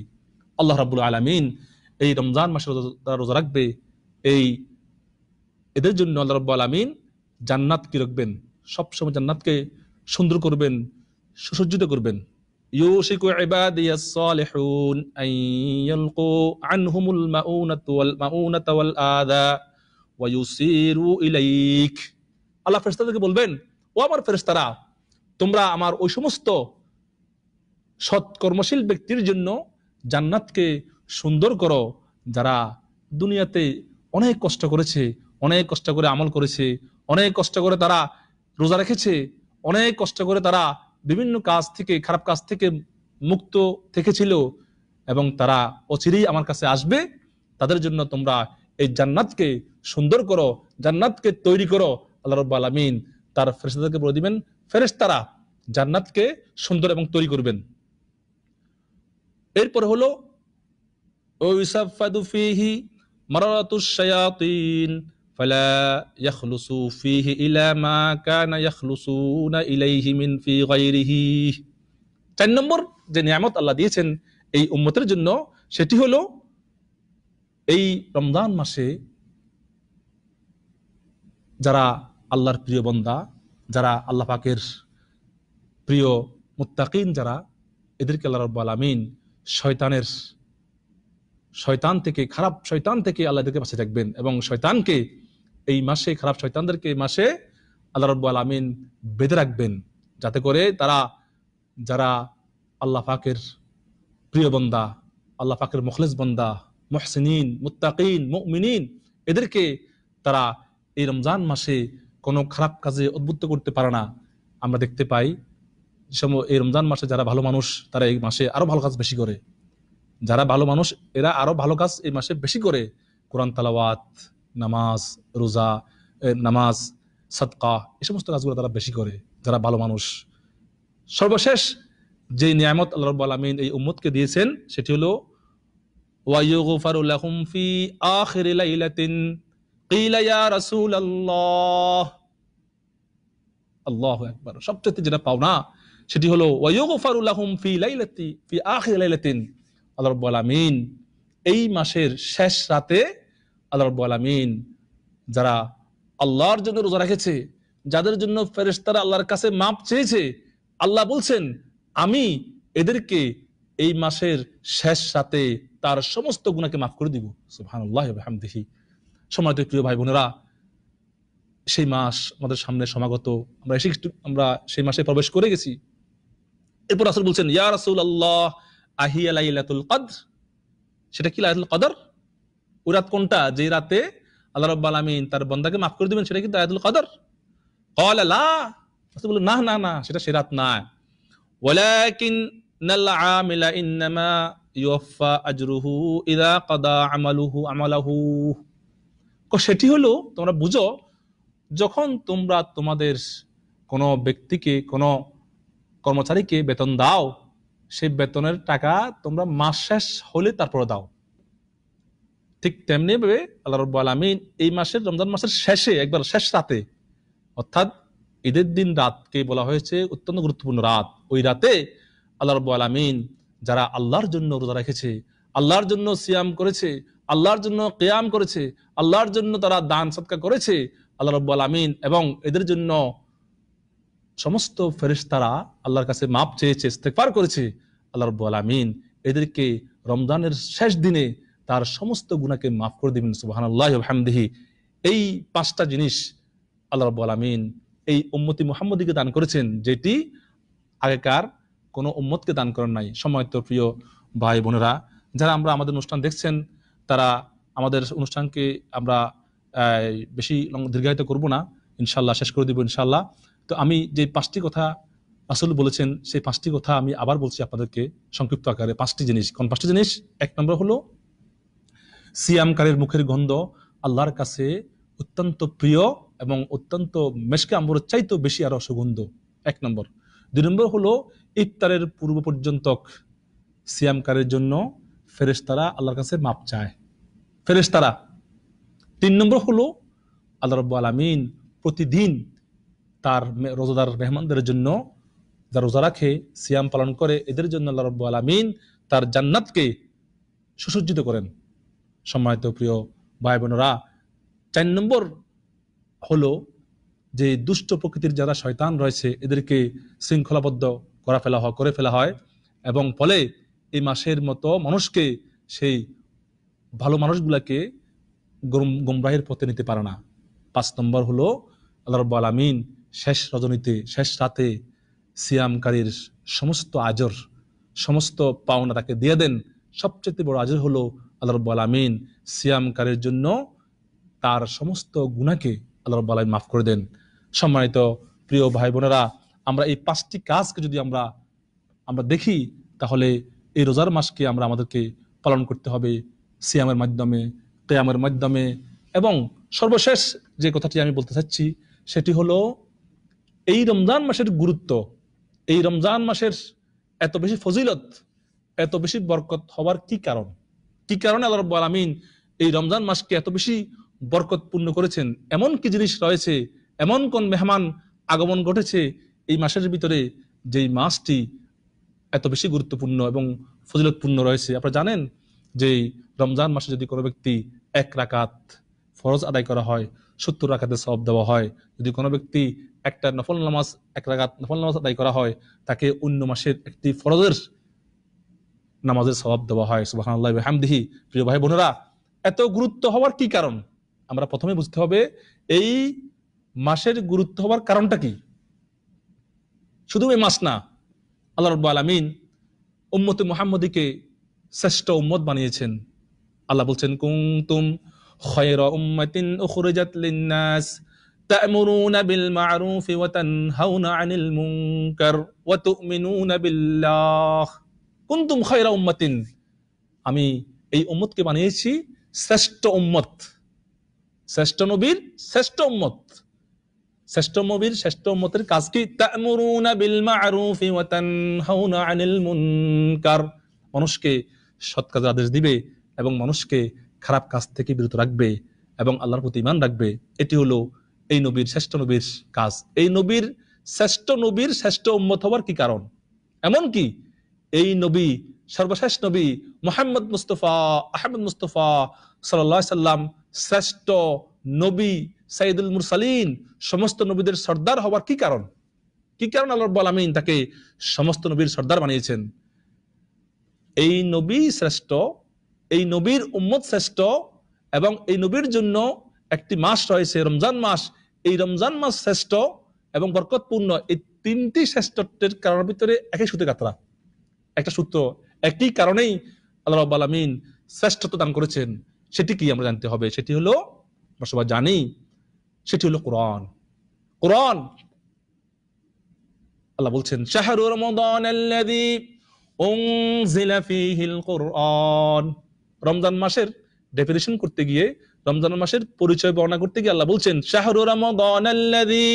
আল্লাহ রাবুল আলমিন এই রমজান মাসে তারা রোজা রাখবে এই এদের জন্য আল্লাহ রব্বুল আলমিন কি রাখবেন সবসময় জান্নাতকে সুন্দর করবেন সুসজ্জিত করবেন আল্লাহ ফেরস্তাদেরকে বলবেন ও আমার ফেরস্তারা তোমরা আমার ওই সমস্ত সৎকর্মশীল ব্যক্তির জন্য জান্নাতকে সুন্দর করো যারা দুনিয়াতে অনেক কষ্ট করেছে অনেক কষ্ট করে আমল করেছে অনেক কষ্ট করে তারা রোজা রেখেছে অনেক কষ্ট করে তারা বিভিন্ন কাজ থেকে খারাপ কাজ থেকে মুক্ত থেকেছিল এবং তারা অচিরেই আমার কাছে আসবে তাদের জন্য তোমরা এই জান্নাতকে সুন্দর করো জান্নাতকে তৈরি করো আল্লাহ রব্বা আলমিন তার ফেরেস্তাদেরকে বলে দিবেন ফেরেস্তারা জান্নাতকে সুন্দর এবং তৈরি করবেন এরপর হলো চার নম্বর যে নিয়ামত আল্লাহ দিয়েছেন এই উম্মতের জন্য সেটি হলো এই রমজান মাসে যারা আল্লাহর প্রিয় বন্দা যারা আল্লাহ পাকের প্রিয় মুত্তাকিন যারা এদেরকে আল্লাহ রব্বাল আমিন শয়তানের শয়তান থেকে খারাপ শয়তান থেকে আল্লাহদেরকে বাঁচিয়ে রাখবেন এবং শয়তানকে এই মাসে খারাপ শয়তানদেরকে এই মাসে আল্লাহ রব্বু আলমিন বেঁধে রাখবেন যাতে করে তারা যারা আল্লাহ পাকের প্রিয় বন্দা আল্লাহ পাকের মুখলেস বন্দা মহসিন মুতাকিন মুমিনিন এদেরকে তারা এই রমজান মাসে কোনো খারাপ কাজে উদ্বুদ্ধ করতে পারে না আমরা দেখতে পাই সম এই রমজান মাসে যারা ভালো মানুষ তারা এই মাসে আরও ভালো কাজ বেশি করে যারা ভালো মানুষ এরা আরও ভালো কাজ এই মাসে বেশি করে কোরআন তালাওয়াত নামাজ রোজা নামাজ সৎকা এই সমস্ত কাজগুলো তারা বেশি করে যারা ভালো মানুষ সর্বশেষ যে নিয়ামত আল্লাহ রব আলমিন এই উম্মদকে দিয়েছেন সেটি হলো ওয়াইগফারুল্লাহুম ফি সবচেয়ে যেটা পাওনা সেটি হলো ওয়াইগফারুল্লাহম ফি লাইলাতি ফি আল্লাহ আলামিন এই মাসের শেষ রাতে আল্লাহ রব্বুল আলামিন যারা আল্লাহর জন্য রোজা রেখেছে যাদের জন্য ফেরেস্তারা আল্লাহর কাছে মাপ চেয়েছে আল্লাহ বলছেন আমি এদেরকে এই মাসের শেষ সাথে তার সমস্ত গুণাকে মাফ করে দিব সময় তো প্রিয় ভাই বোনেরা সেই মাস আমাদের সামনে সমাগত আমরা এসে আমরা সেই মাসে প্রবেশ করে গেছি এরপর রাসুল বলছেন ইয়া রাসুল আল্লাহ আহিয়া লাইলাতুল কদর সেটা কি লাইলাতুল কদর ওই রাত কোনটা যে রাতে আল্লাহ রাব্বুল আলামিন তার বন্দাকে মাফ করে দিবেন সেটা কি লাইলাতুল কদর ক্বালা লা রাসূল বলল না না না সেটা সে রাত না ওয়ালাকিন নাল আমিলা ইন্নামা ইউফা আজরুহু ইদা কাদা আমালুহু আমালাহু সেটি হলো তোমরা বুঝো যখন তোমরা তোমাদের কোনো ব্যক্তিকে কোনো কর্মচারীকে বেতন দাও সেই বেতনের টাকা তোমরা মাস শেষ হলে তারপরে দাও ঠিক তেমনিভাবে আল্লাহ রব আলমিন এই মাসের রমজান মাসের শেষে একবার শেষ রাতে অর্থাৎ ঈদের দিন রাতকে বলা হয়েছে অত্যন্ত গুরুত্বপূর্ণ রাত ওই রাতে আল্লাহ রব আলমিন যারা আল্লাহর জন্য রোজা রেখেছে আল্লাহর জন্য সিয়াম করেছে আল্লাহর জন্য কেয়াম করেছে আল্লাহর জন্য তারা দান সৎকার করেছে আল্লাহ রব আলমিন এবং এদের জন্য সমস্ত ফেরিস্তারা আল্লাহর কাছে মাপ চেয়েছে ইস্তেকবার করেছে আল্লাহ রব আমিন এদেরকে রমজানের শেষ দিনে তার সমস্ত গুণাকে মাফ করে দেবেন সুবাহান আল্লাহ হামদিহি এই পাঁচটা জিনিস আল্লাহ রব আমিন এই উম্মতি মোহাম্মদীকে দান করেছেন যেটি আগেকার কোনো উম্মতকে দান করেন নাই তো প্রিয় ভাই বোনেরা যারা আমরা আমাদের অনুষ্ঠান দেখছেন তারা আমাদের অনুষ্ঠানকে আমরা বেশি দীর্ঘায়িত করব না ইনশাল্লাহ শেষ করে দিব ইনশাল্লাহ তো আমি যে পাঁচটি কথা আসল বলেছেন সেই পাঁচটি কথা আমি আবার বলছি আপনাদেরকে সংক্ষিপ্ত আকারে পাঁচটি জিনিস কোন পাঁচটি জিনিস এক নম্বর হলো সিয়ামকারের মুখের গন্ধ আল্লাহর কাছে অত্যন্ত প্রিয় এবং অত্যন্ত মেশকে আম্বরের চাইতো বেশি আরও সুগন্ধ এক নম্বর দুই নম্বর হলো ইফতারের পূর্ব পর্যন্ত সিয়ামকারের জন্য ফেরেশতারা আল্লাহর কাছে মাপ চায় ফেরেশতারা তিন নম্বর হলো আল্লাহ রব্বু আলমিন প্রতিদিন তার রোজাদার মেহমানদের জন্য যা রোজা রাখে সিয়াম পালন করে এদের জন্য আল্লাহ রব্বু আলমিন তার জান্নাতকে সুসজ্জিত করেন সম্মানিত প্রিয় ভাই বোনরা চার নম্বর হলো যে দুষ্ট প্রকৃতির যারা শয়তান রয়েছে এদেরকে শৃঙ্খলাবদ্ধ করা ফেলা হয় করে ফেলা হয় এবং ফলে এই মাসের মতো মানুষকে সেই ভালো মানুষগুলাকে গম গোমরাহের পথে নিতে পারে না পাঁচ নম্বর হলো আল্লাহ রব্বু আলমিন শেষ রজনীতে শেষ রাতে সিয়ামকারীর সমস্ত আজর সমস্ত পাওনা তাকে দিয়ে দেন সবচেয়ে বড় আজর হলো আল্লাহ রব্বাল আমিন সিয়ামকারীর জন্য তার সমস্ত গুণাকে আল্লাহ রব্বাল আলমিন মাফ করে দেন সম্মানিত প্রিয় ভাই বোনেরা আমরা এই পাঁচটি কাজকে যদি আমরা আমরা দেখি তাহলে এই রোজার মাসকে আমরা আমাদেরকে পালন করতে হবে সিয়ামের মাধ্যমে কেয়ামের মাধ্যমে এবং সর্বশেষ যে কথাটি আমি বলতে চাচ্ছি সেটি হলো এই রমজান মাসের গুরুত্ব এই রমজান মাসের এত বেশি ফজিলত এত বেশি বরকত হওয়ার কি কারণ কি কারণে আল্লাহ রব্বুল আলমিন এই রমজান মাসকে এত বেশি বরকতপূর্ণ করেছেন এমন কি জিনিস রয়েছে এমন কোন মেহমান আগমন ঘটেছে এই মাসের ভিতরে যেই মাসটি এত বেশি গুরুত্বপূর্ণ এবং ফজিলতপূর্ণ রয়েছে আপনারা জানেন যে রমজান মাসে যদি কোনো ব্যক্তি এক রাকাত ফরজ আদায় করা হয় সত্তর রাকাতে সব দেওয়া হয় যদি কোনো ব্যক্তি একটা নফল নামাজ এক রাগাত নফল নামাজ আদায় করা হয় তাকে অন্য মাসের একটি ফরজের নামাজের স্বভাব দেওয়া হয় সুবাহ হামদিহি প্রিয় ভাই বোনেরা এত গুরুত্ব হওয়ার কি কারণ আমরা প্রথমে বুঝতে হবে এই মাসের গুরুত্ব হওয়ার কারণটা কি শুধু এই মাস না আল্লাহ রব্বা আলমিন উম্মতে মোহাম্মদীকে শ্রেষ্ঠ উম্মত বানিয়েছেন আল্লাহ বলছেন কুমতুম খয়রা উম্মাতিন উখরিজাত تأمرون بالمعروف وتنهون عن المنكر وتؤمنون بالله كنتم خير أمة আমি এই উম্মতকে বানিয়েছি শ্রেষ্ঠ উম্মত শ্রেষ্ঠ নবীর শ্রেষ্ঠ উম্মত শ্রেষ্ঠ নবীর শ্রেষ্ঠ উম্মতের কাজ কি তা'মুরুনা বিল মা'রুফি ওয়া তানহাউনা আনিল মুনকার মানুষকে সৎ কাজের আদেশ দিবে এবং মানুষকে খারাপ কাজ থেকে বিরত রাখবে এবং আল্লাহর প্রতি ইমান রাখবে এটি হলো এই নবীর শ্রেষ্ঠ নবীর কাজ এই নবীর শ্রেষ্ঠ নবীর শ্রেষ্ঠ উম্মত হওয়ার কি কারণ এমন কি এই নবী সর্বশেষ নবী মোহাম্মদ মুস্তফা আহমদ মুস্তফা সাল্লা সাল্লাম শ্রেষ্ঠ নবী সাইদুল মুরসালিন সমস্ত নবীদের সর্দার হওয়ার কি কারণ কি কারণ আল্লাহ রব্বুল তাকে সমস্ত নবীর সর্দার বানিয়েছেন এই নবী শ্রেষ্ঠ এই নবীর উম্মত শ্রেষ্ঠ এবং এই নবীর জন্য একটি মাস রয়েছে রমজান মাস এই রমজান মাস শ্রেষ্ঠ এবং বরকতপূর্ণ এই তিনটি শ্রেষ্ঠত্বের কারণের ভিতরে একই সূত্রে কাতরা একটা সূত্র একই কারণেই আল্লাহ রব আলমিন শ্রেষ্ঠত্ব দান করেছেন সেটি কি আমরা জানতে হবে সেটি হলো আমরা সবাই জানি সেটি হলো কোরআন কোরআন আল্লাহ বলছেন শাহরু রমদান রমজান মাসের ডেফিনেশন করতে গিয়ে রমজান মাসের পরিচয় বর্ণনা করতে গিয়ে আল্লাহ বলছেন শাহরু রমাদি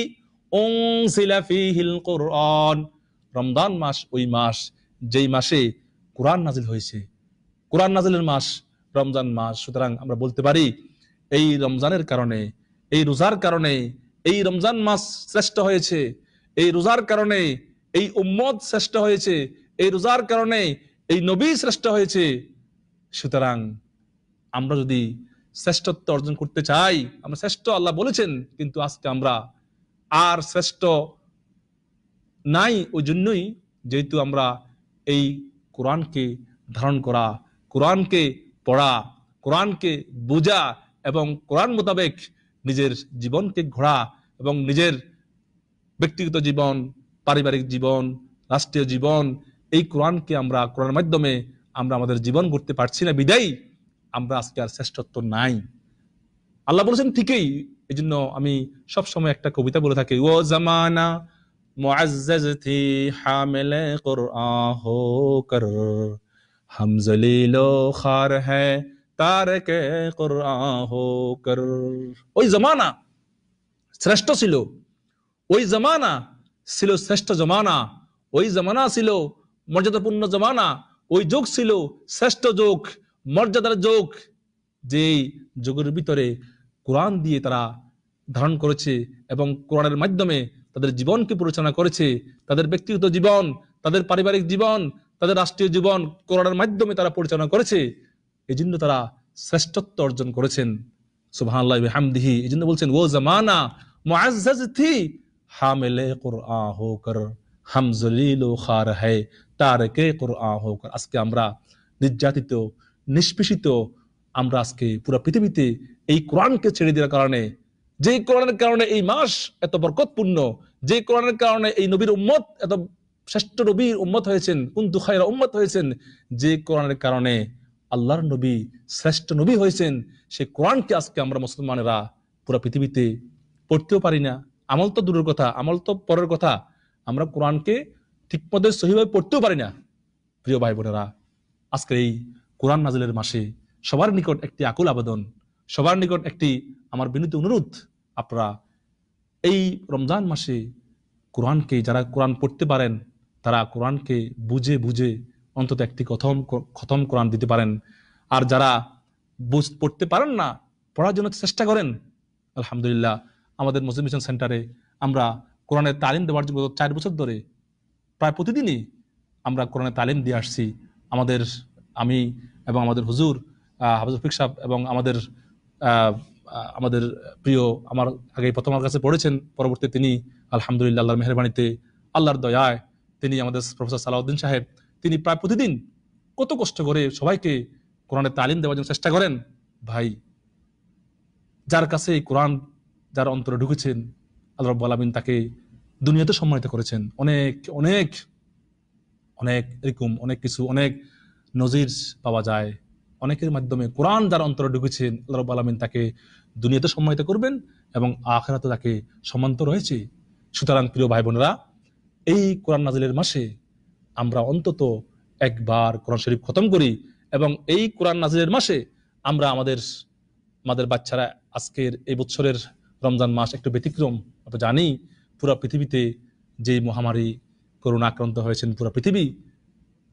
রমজান মাস ওই মাস যেই মাসে কোরআন নাজিল হয়েছে কোরআন নাজিলের মাস রমজান মাস সুতরাং আমরা বলতে পারি এই রমজানের কারণে এই রোজার কারণে এই রমজান মাস শ্রেষ্ঠ হয়েছে এই রোজার কারণে এই উম্মদ শ্রেষ্ঠ হয়েছে এই রোজার কারণে এই নবী শ্রেষ্ঠ হয়েছে সুতরাং আমরা যদি শ্রেষ্ঠত্ব অর্জন করতে চাই আমরা শ্রেষ্ঠ আল্লাহ বলেছেন কিন্তু আজকে আমরা আর শ্রেষ্ঠ নাই ওই জন্যই যেহেতু আমরা এই কোরআনকে ধারণ করা কোরআনকে পড়া কোরআনকে বোঝা এবং কোরআন মোতাবেক নিজের জীবনকে ঘোরা এবং নিজের ব্যক্তিগত জীবন পারিবারিক জীবন রাষ্ট্রীয় জীবন এই কোরআনকে আমরা কোরআন মাধ্যমে আমরা আমাদের জীবন করতে পারছি না বিদায়ী আমরা আজকে আর শ্রেষ্ঠত্ব নাই আল্লাহ বলেছেন ঠিকই এই জন্য আমি সবসময় একটা কবিতা বলে থাকি ও জামানা ওই শ্রেষ্ঠ ছিল ওই জমানা ছিল শ্রেষ্ঠ জমানা ওই জমানা ছিল মর্যাদাপূর্ণ জমানা ওই যুগ ছিল শ্রেষ্ঠ যুগ মর্যাদার যোগ যে যোগের ভিতরে কোরআন দিয়ে তারা ধারণ করেছে এবং কোরআনের মাধ্যমে তাদের জীবনকে পরিচালনা করেছে তাদের ব্যক্তিগত জীবন তাদের পারিবারিক জীবন তাদের রাষ্ট্রীয় জীবন কোরআনের মাধ্যমে তারা পরিচালনা করেছে এই জন্য তারা শ্রেষ্ঠত্ব অর্জন করেছেন সুবাহ হামদিহি এই জন্য বলছেন ও জমানা হোকর হামজলিল ও তার কে তারকে কুরআন আজকে আমরা নির্যাতিত নিষ্পেষিত আমরা আজকে পুরো পৃথিবীতে এই কোরআনকে ছেড়ে দেওয়ার কারণে যেই কোরআনের কারণে এই মাস এত বরকতপূর্ণ যে কোরআনের কারণে এই নবীর উম্মত এত শ্রেষ্ঠ নবীর উম্মত হয়েছেন কোন খায়রা উম্মত হয়েছেন যে কোরআনের কারণে আল্লাহর নবী শ্রেষ্ঠ নবী হয়েছেন সেই কোরআনকে আজকে আমরা মুসলমানেরা পুরো পৃথিবীতে পড়তেও পারি না আমল তো দূরের কথা আমল তো পরের কথা আমরা কোরআনকে ঠিকমতো সহিভাবে পড়তেও পারি না প্রিয় ভাই বোনেরা আজকে এই কোরআন নাজিলের মাসে সবার নিকট একটি আকুল আবেদন সবার নিকট একটি আমার বিনীত অনুরোধ আপনারা এই রমজান মাসে কোরআনকে যারা কোরআন পড়তে পারেন তারা কোরআনকে বুঝে বুঝে অন্তত একটি কথম খতম কোরআন দিতে পারেন আর যারা বুঝ পড়তে পারেন না পড়ার জন্য চেষ্টা করেন আলহামদুলিল্লাহ আমাদের মুসলিম মিশন সেন্টারে আমরা কোরআনের তালিম দেওয়ার জন্য চার বছর ধরে প্রায় প্রতিদিনই আমরা কোরআনের তালিম দিয়ে আসছি আমাদের আমি এবং আমাদের হুজুর হাফিজ রফিক সাহেব এবং আমাদের আমাদের প্রিয় আমার আগে প্রথম আমার কাছে পড়েছেন পরবর্তী তিনি আলহামদুলিল্লাহ আল্লাহর মেহরবানিতে আল্লাহর দয়ায় তিনি আমাদের প্রফেসর সালাউদ্দিন সাহেব তিনি প্রায় প্রতিদিন কত কষ্ট করে সবাইকে কোরআনে তালিম দেওয়ার জন্য চেষ্টা করেন ভাই যার কাছে এই কোরআন যার অন্তরে ঢুকেছেন আল্লাহ রব্বু আলমিন তাকে দুনিয়াতে সম্মানিত করেছেন অনেক অনেক অনেক এরকম অনেক কিছু অনেক নজির পাওয়া যায় অনেকের মাধ্যমে কোরআন যার অন্তরে আল্লাহ রব আলমিন তাকে দুনিয়াতে সম্মানিত করবেন এবং আখেরাতে তাকে সম্মানিত রয়েছে সুতরাং প্রিয় ভাই বোনেরা এই কোরআন নাজিলের মাসে আমরা অন্তত একবার কোরআন শরীফ খতম করি এবং এই কোরআন নাজিলের মাসে আমরা আমাদের আমাদের বাচ্চারা আজকের এই বছরের রমজান মাস একটু ব্যতিক্রম আমরা জানি পুরা পৃথিবীতে যে মহামারী করোনা আক্রান্ত হয়েছেন পুরা পৃথিবী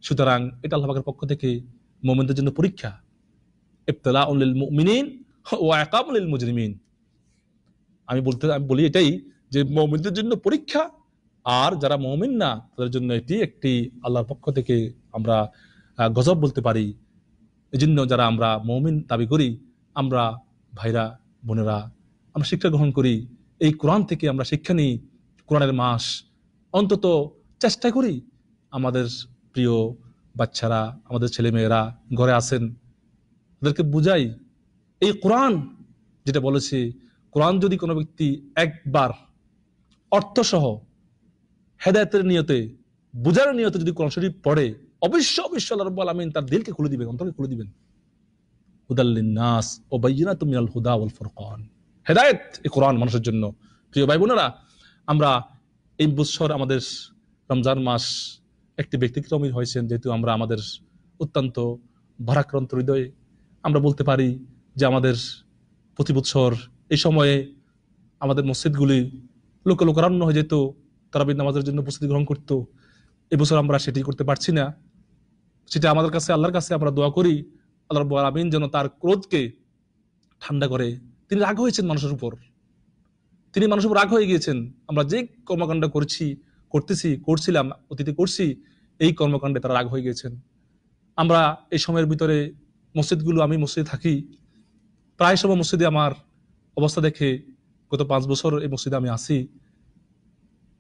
সুতরাং এটা আল্লাহাকের পক্ষ থেকে মোমেনদের জন্য পরীক্ষা ইফতলা উল্লিল মুমিনিন ও একামিল মুজরিমিন আমি বলতে আমি বলি এটাই যে মমিনদের জন্য পরীক্ষা আর যারা মোমিন না তাদের জন্য এটি একটি আল্লাহর পক্ষ থেকে আমরা গজব বলতে পারি এই জন্য যারা আমরা মৌমিন দাবি করি আমরা ভাইরা বোনেরা আমরা শিক্ষা গ্রহণ করি এই কোরআন থেকে আমরা শিক্ষা নিই কোরআনের মাস অন্তত চেষ্টা করি আমাদের প্রিয় বাচ্চারা আমাদের ছেলেমেয়েরা ঘরে আসেন তাদেরকে বুঝাই এই কোরআন যেটা বলেছে কোরআন যদি কোনো ব্যক্তি একবার অর্থসহ হেদায়তের নিয়তে বোঝার নিয়তে যদি কোরআন শরীফ পড়ে অবশ্য অবশ্য আল্লাহ রব্বুল আলমিন তার দিলকে খুলে দিবেন অন্তরকে খুলে দিবেন হুদাল্লিনাস ও বাইনা তুমি আল হুদা উল ফরকন হেদায়ত এই কোরআন মানুষের জন্য প্রিয় ভাই বোনেরা আমরা এই বছর আমাদের রমজান মাস একটি ব্যক্তিক্রমই হয়েছেন যেহেতু আমরা আমাদের অত্যন্ত ভারাক্রান্ত হৃদয়ে আমরা বলতে পারি যে আমাদের প্রতি বছর এই সময়ে আমাদের মসজিদগুলি লোকে লোকারণ্য হয়ে যেত তারাবির নামাজের জন্য প্রস্তুতি গ্রহণ করতো এবছর আমরা সেটি করতে পারছি না সেটা আমাদের কাছে আল্লাহর কাছে আমরা দোয়া করি আল্লাহ রব্বুল আলমিন যেন তার ক্রোধকে ঠান্ডা করে তিনি রাগ হয়েছেন মানুষের উপর তিনি মানুষের উপর রাগ হয়ে গিয়েছেন আমরা যে কর্মকাণ্ড করছি করতেছি করছিলাম অতীতে করছি এই কর্মকাণ্ডে তারা রাগ হয়ে গেছেন আমরা এই সময়ের ভিতরে মসজিদগুলো আমি মসজিদে থাকি প্রায় সব মসজিদে আমার অবস্থা দেখে গত পাঁচ বছর এই মসজিদে আমি আসি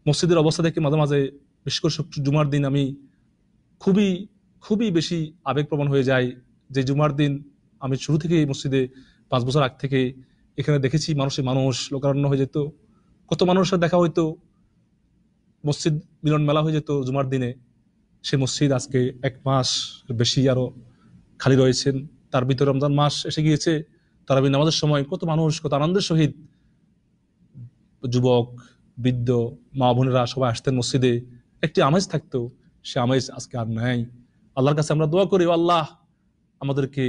মসজিদের অবস্থা দেখে মাঝে মাঝে বিশেষ করে জুমার দিন আমি খুবই খুবই বেশি আবেগপ্রবণ হয়ে যাই যে জুমার দিন আমি শুরু থেকে এই মসজিদে পাঁচ বছর আগ থেকে এখানে দেখেছি মানুষে মানুষ লোকারণ্য হয়ে যেত কত মানুষের দেখা হইতো মসজিদ মিলন মেলা হয়ে যেত জুমার দিনে সে মসজিদ আজকে এক মাস বেশি আরও খালি রয়েছেন তার ভিতরে রমজান মাস এসে গিয়েছে তারাবি নামাজের সময় কত মানুষ কত আনন্দের সহিত যুবক বৃদ্ধ মা বোনেরা সবাই আসতেন মসজিদে একটি আমেজ থাকতো সে আমেজ আজকে আর নেয় আল্লাহর কাছে আমরা দোয়া করি আল্লাহ আমাদেরকে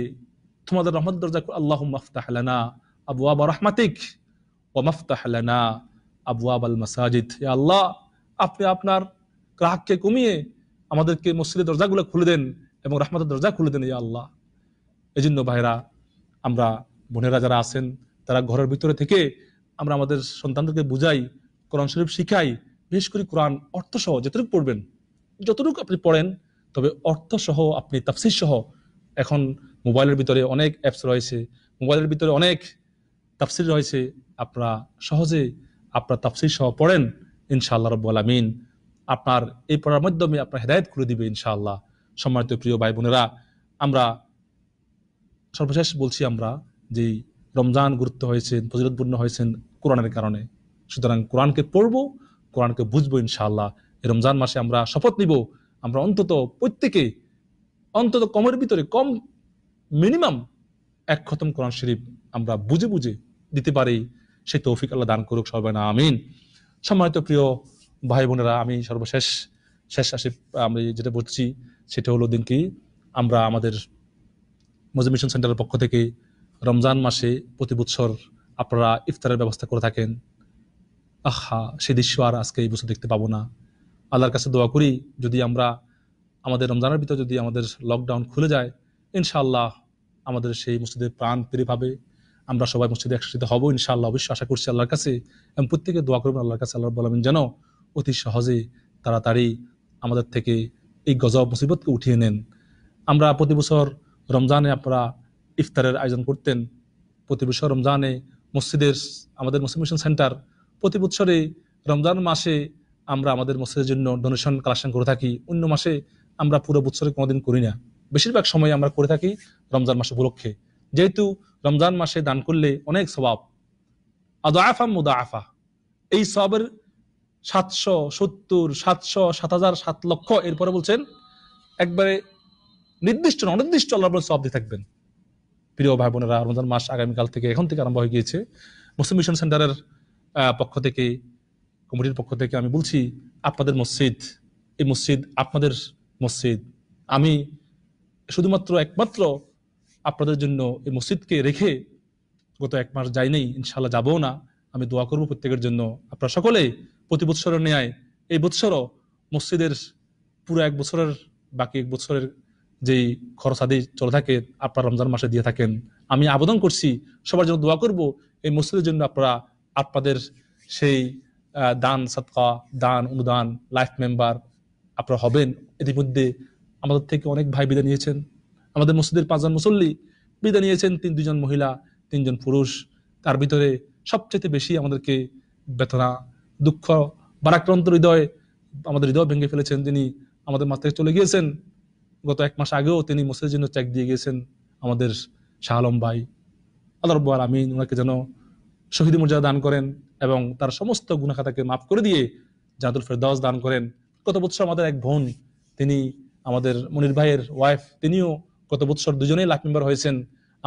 তোমাদের রহমত দরজা আল্লাহ মাফতা হেলানা আবু আবা রহমাতিক ও মাফতা হেলানা আবু আবাল মাসাজিদ আল্লাহ আপনি আপনার গ্রাহককে কমিয়ে আমাদেরকে মসজিদের দরজাগুলো খুলে দেন এবং রহমতের দরজা খুলে দেন ইয়া আল্লাহ এই জন্য ভাইরা আমরা বোনেরা যারা আছেন তারা ঘরের ভিতরে থেকে আমরা আমাদের সন্তানদেরকে বুঝাই কোরআন শরীফ শিখাই বিশেষ করে কোরআন অর্থসহ যতটুকু পড়বেন যতটুকু আপনি পড়েন তবে অর্থসহ আপনি তাফসির সহ এখন মোবাইলের ভিতরে অনেক অ্যাপস রয়েছে মোবাইলের ভিতরে অনেক তাফসির রয়েছে আপনারা সহজে আপনারা তাফসির সহ পড়েন ইনশাআল্লাহ রব্বুল আমিন আপনার এই পড়ার মাধ্যমে আপনার হেদায়ত করে দিবে ইনশাআল্লাহ সম্মানিত প্রিয় ভাই বোনেরা আমরা সর্বশেষ বলছি আমরা যে রমজান গুরুত্ব হয়েছেন ফজিরতপূর্ণ হয়েছেন কোরআনের কারণে সুতরাং কোরআনকে পড়ব কোরআনকে বুঝবো ইনশাআল্লাহ এই রমজান মাসে আমরা শপথ নিব আমরা অন্তত প্রত্যেকে অন্তত কমের ভিতরে কম মিনিমাম এক খতম কোরআন শরীফ আমরা বুঝে বুঝে দিতে পারি সেই তৌফিক আল্লাহ দান করুক সবাই না আমিন সম্মানিত প্রিয় ভাই বোনেরা আমি সর্বশেষ শেষ আসি আমি যেটা বলছি সেটা হলো দিন কি আমরা আমাদের মজুমিশন সেন্টারের পক্ষ থেকে রমজান মাসে প্রতি বছর আপনারা ইফতারের ব্যবস্থা করে থাকেন আহা সে দৃশ্য আর আজকে এই বছর দেখতে পাবো না আল্লাহর কাছে দোয়া করি যদি আমরা আমাদের রমজানের ভিতরে যদি আমাদের লকডাউন খুলে যায় ইনশাআল্লাহ আমাদের সেই মসজিদের প্রাণ ফিরে পাবে আমরা সবাই মসজিদে একসাথে হবো ইনশাআল্লাহ অবশ্যই আশা করছি আল্লাহর কাছে এবং প্রত্যেকে দোয়া করবেন আল্লাহর কাছে আল্লাহ বলবেন যেন অতি সহজে তাড়াতাড়ি আমাদের থেকে এই গজব মুসিবতকে উঠিয়ে নেন আমরা প্রতি বছর রমজানে আপনারা ইফতারের আয়োজন করতেন প্রতি বছর রমজানে মসজিদের আমাদের মুসলিম মিশন সেন্টার প্রতি বছরে রমজান মাসে আমরা আমাদের মসজিদের জন্য ডোনেশন কালেকশন করে থাকি অন্য মাসে আমরা পুরো বছরে কোনোদিন করি না বেশিরভাগ সময় আমরা করে থাকি রমজান মাসে উপলক্ষে যেহেতু রমজান মাসে দান করলে অনেক স্বভাব আদাফা মুদাফা এই সবের সাতশো সত্তর সাতশো সাত হাজার সাত লক্ষ এরপরে বলছেন একবারে নির্দিষ্ট অনির্দিষ্ট আল্লাহ সব দিয়ে থাকবেন প্রিয় ভাই বোনেরা রমজান মাস আগামীকাল থেকে এখন থেকে আরম্ভ হয়ে গিয়েছে মুসলিম মিশন সেন্টারের পক্ষ থেকে কমিটির পক্ষ থেকে আমি বলছি আপনাদের মসজিদ এই মসজিদ আপনাদের মসজিদ আমি শুধুমাত্র একমাত্র আপনাদের জন্য এই মসজিদকে রেখে গত এক মাস নেই ইনশাল্লাহ যাবো না আমি দোয়া করব প্রত্যেকের জন্য আপনারা সকলেই প্রতি বৎসর ন্যায় এই বৎসরও মসজিদের পুরো এক বছরের বাকি এক বছরের যেই খরচ আদি চলে থাকে আপনারা রমজান মাসে দিয়ে থাকেন আমি আবেদন করছি সবার জন্য দোয়া করব এই মসজিদের জন্য আপনারা আপনাদের সেই দান সৎকা দান অনুদান লাইফ মেম্বার আপনারা হবেন ইতিমধ্যে আমাদের থেকে অনেক ভাই বিদায় নিয়েছেন আমাদের মসজিদের পাঁচজন মুসল্লি বিদায় নিয়েছেন তিন দুজন মহিলা তিনজন পুরুষ তার ভিতরে সবচেয়ে বেশি আমাদেরকে বেতনা দুঃখ বারাক্রান্ত হৃদয় আমাদের হৃদয় ভেঙে ফেলেছেন তিনি আমাদের মাথায় চলে গিয়েছেন গত এক মাস আগেও তিনি মসজিদের জন্য চেক দিয়ে গিয়েছেন আমাদের শাহ আলম ভাই আল্লাহ রব্বু আলমিন ওনাকে যেন শহীদ মর্যাদা দান করেন এবং তার সমস্ত গুণাখাতাকে মাফ করে দিয়ে জাদুল ফেরদাস দান করেন গত বছর আমাদের এক বোন তিনি আমাদের মনির ভাইয়ের ওয়াইফ তিনিও গত বৎসর দুজনেই লাইফ মেম্বার হয়েছেন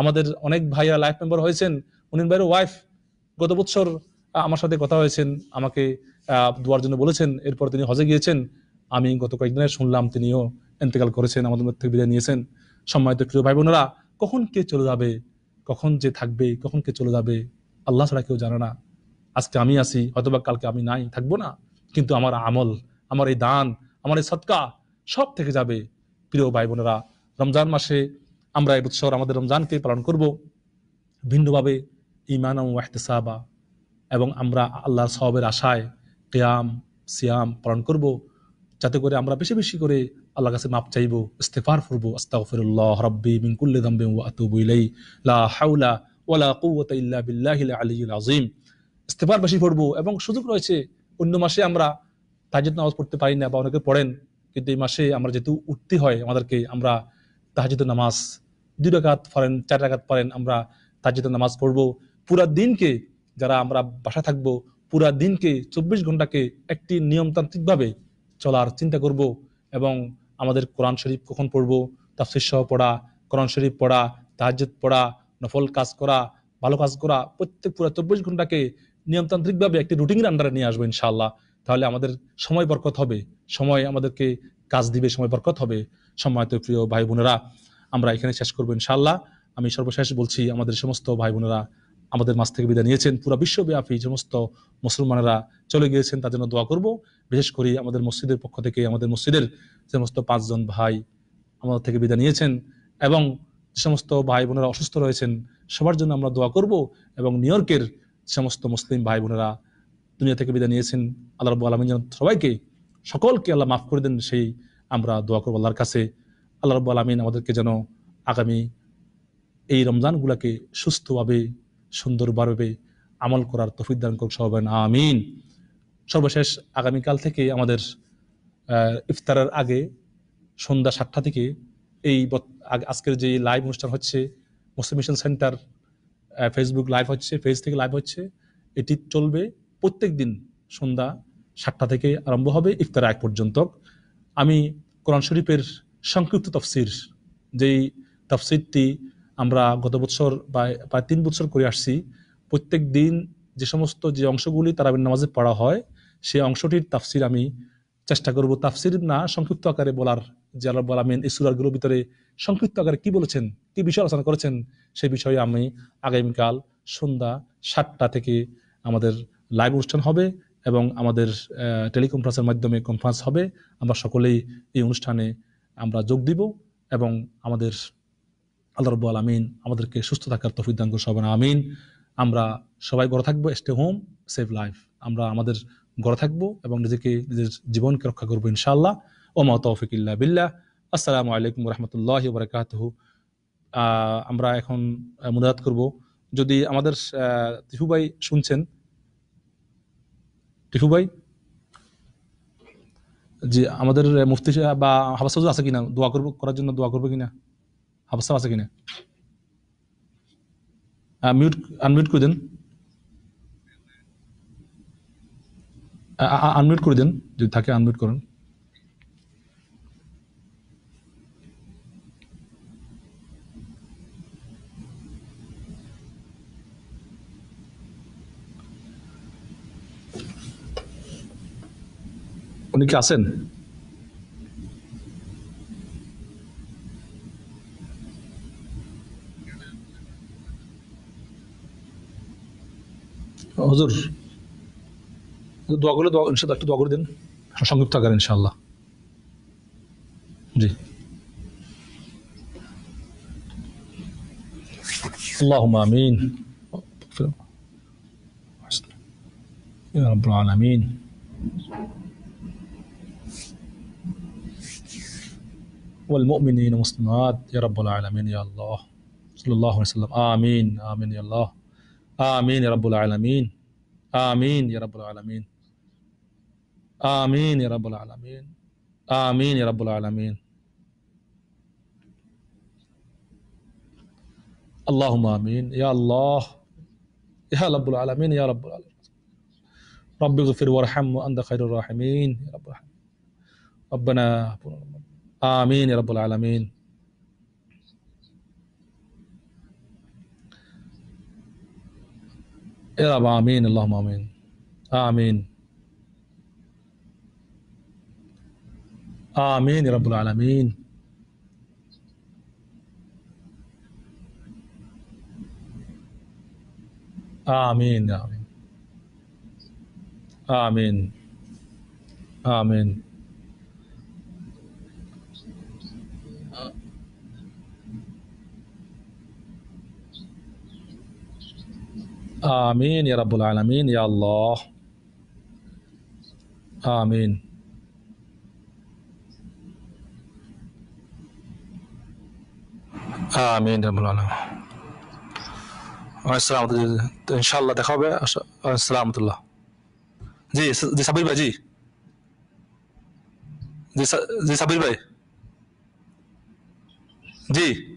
আমাদের অনেক ভাইয়া লাইফ মেম্বার হয়েছেন উনির ভাইয়ের ওয়াইফ গত বৎসর আমার সাথে কথা হয়েছেন আমাকে দোয়ার জন্য বলেছেন এরপর তিনি হজে গিয়েছেন আমি গত কয়েকদিনে শুনলাম তিনিও এন্তেকাল করেছেন আমাদের মধ্যে বিদায় নিয়েছেন সম্মানিত প্রিয় ভাই বোনেরা কখন কে চলে যাবে কখন যে থাকবে কখন কে চলে যাবে আল্লাহ ছাড়া কেউ জানে না আজকে আমি আসি হয়তোবা কালকে আমি নাই থাকবো না কিন্তু আমার আমল আমার এই দান আমার এই সৎকা সব থেকে যাবে প্রিয় ভাই বোনেরা রমজান মাসে আমরা এই উৎসব আমাদের রমজানকে পালন করব ভিন্নভাবে ইমান ওয়াহতেসাবা এবং আমরা আল্লাহর সবের আশায় কেয়াম সিয়াম পালন করব যাতে করে আমরা বেশি বেশি করে আল্লাহ কাছে মাপ চাইব ইস্তেফার ফুরবো আস্তাফিরুল্লাহ রব্বি মিনকুল্লে কুল্লি ও ওয়া আতুবু লা হাউলা ওয়ালা কুওয়াতা ইল্লা বিল্লাহিল আলিয়্যিল আযীম ইস্তেফার বেশি পড়বো এবং সুযোগ রয়েছে অন্য মাসে আমরা তাজিদ নামাজ পড়তে পারি না বা অনেকে পড়েন কিন্তু এই মাসে আমরা যেহেতু উঠতে হয় আমাদেরকে আমরা তাহাজিদ নামাজ দুই রাকাত পড়েন চার রাকাত পড়েন আমরা তাহাজিদ নামাজ পড়ব পুরা দিনকে যারা আমরা বাসা থাকব পুরা দিনকে চব্বিশ ঘন্টাকে একটি নিয়মতান্ত্রিকভাবে চলার চিন্তা করব এবং আমাদের কোরআন শরীফ কখন পড়ব তাফসির সহ পড়া কোরআন শরীফ পড়া তাহাজত পড়া নফল কাজ করা ভালো কাজ করা প্রত্যেক পুরো চব্বিশ ঘন্টাকে নিয়মতান্ত্রিকভাবে একটি রুটিনের আন্ডারে নিয়ে আসবো ইনশাআল্লাহ তাহলে আমাদের সময় বরকত হবে সময় আমাদেরকে কাজ দিবে সময় বরকত হবে সম্মানিত প্রিয় ভাই বোনেরা আমরা এখানে শেষ করবো ইনশাল্লাহ আমি সর্বশেষ বলছি আমাদের সমস্ত ভাই বোনেরা আমাদের মাছ থেকে বিদায় নিয়েছেন পুরো বিশ্বব্যাপী সমস্ত মুসলমানেরা চলে গিয়েছেন তার জন্য দোয়া করব বিশেষ করে আমাদের মসজিদের পক্ষ থেকে আমাদের মসজিদের সমস্ত পাঁচজন ভাই আমাদের থেকে বিদায় নিয়েছেন এবং সমস্ত ভাই বোনেরা অসুস্থ রয়েছেন সবার জন্য আমরা দোয়া করব এবং নিউ ইয়র্কের সমস্ত মুসলিম ভাই বোনেরা দুনিয়া থেকে বিদায় নিয়েছেন আল্লাহ রব আলমিন সবাইকে সকলকে আল্লাহ মাফ করে দেন সেই আমরা দোয়া করবো আল্লাহর কাছে আল্লাহ রব্বুল আলমিন আমাদেরকে যেন আগামী এই রমজানগুলোকে সুস্থভাবে সুন্দরভাবে আমল করার তফিক দান করুক সহবেন আমিন সর্বশেষ আগামীকাল থেকে আমাদের ইফতারের আগে সন্ধ্যা সাতটা থেকে এই আজকের যে লাইভ অনুষ্ঠান হচ্ছে Muslim mission center Facebook live হচ্ছে ফেস থেকে লাইভ হচ্ছে এটি চলবে প্রত্যেক দিন সন্ধ্যা সাতটা থেকে আরম্ভ হবে ইফতার এক পর্যন্ত আমি কোরআন শরীফের সংক্ষিপ্ত তফসির যেই তফসিরটি আমরা গত বছর বা প্রায় তিন বছর করে আসছি প্রত্যেক দিন যে সমস্ত যে অংশগুলি তারাবির নামাজে পড়া হয় সেই অংশটির তাফসির আমি চেষ্টা করব তাফসির না সংক্ষিপ্ত আকারে বলার যে আল্লাহ আলমিন ইসুরারগুলোর ভিতরে সংক্ষিপ্ত আকারে কি বলেছেন কি বিষয় আলোচনা করেছেন সেই বিষয়ে আমি আগামীকাল সন্ধ্যা সাতটা থেকে আমাদের লাইভ অনুষ্ঠান হবে এবং আমাদের টেলিকনফারেন্সের মাধ্যমে কনফারেন্স হবে আমরা সকলেই এই অনুষ্ঠানে আমরা যোগ দিব এবং আমাদের আল্লাহ রব্বুল আমিন আমাদেরকে সুস্থ থাকার তফিদান সবেন আমিন আমরা সবাই গড়ে থাকবো স্টে হোম সেভ লাইফ আমরা আমাদের গড়ে থাকবো এবং নিজেকে নিজের জীবনকে রক্ষা করবো ইনশাআল্লাহ ও মা তৌফিকিল্লা বিল্লাহ আসসালামু আলাইকুম রহমতুল্লাহ বরকাত আমরা এখন মুনাজাত করব যদি আমাদের তিহুবাই শুনছেন টিফু ভাই জি আমাদের মুফতি বা হাবাস আছে কিনা দোয়া করবো করার জন্য দোয়া করবো কিনা হাবাস আছে কিনা মিউট আনমিউট করে দেন আনমিউট করে দেন যদি থাকে আনমিউট করুন উনি কি আছেন হজুর দোয়া করলে দোয়া ইনশাল্লাহ একটু দোয়া করে দিন সংযুক্ত আকার ইনশাল্লাহ জি আল্লাহ امين আমিন رب العالمين والمؤمنين والمسلمات يا رب العالمين يا الله صلى الله عليه وسلم آمين آمين يا الله آمين يا رب العالمين آمين يا رب العالمين آمين يا رب العالمين آمين يا رب العالمين اللهم آمين يا الله يا رب العالمين يا رب العالمين رب اغفر وارحم وأنت خير الراحمين يا رب العالمين ربنا آمين يا رب العالمين يا رب آمين اللهم آمين آمين آمين يا رب العالمين آمين آمين آمين آمين آمين يا رب العالمين يا الله آمين آمين يا رب العالمين السلام عليكم إن شاء الله دخوا بي السلام الله جي دي سبيل بي جي دي سبيل بي جي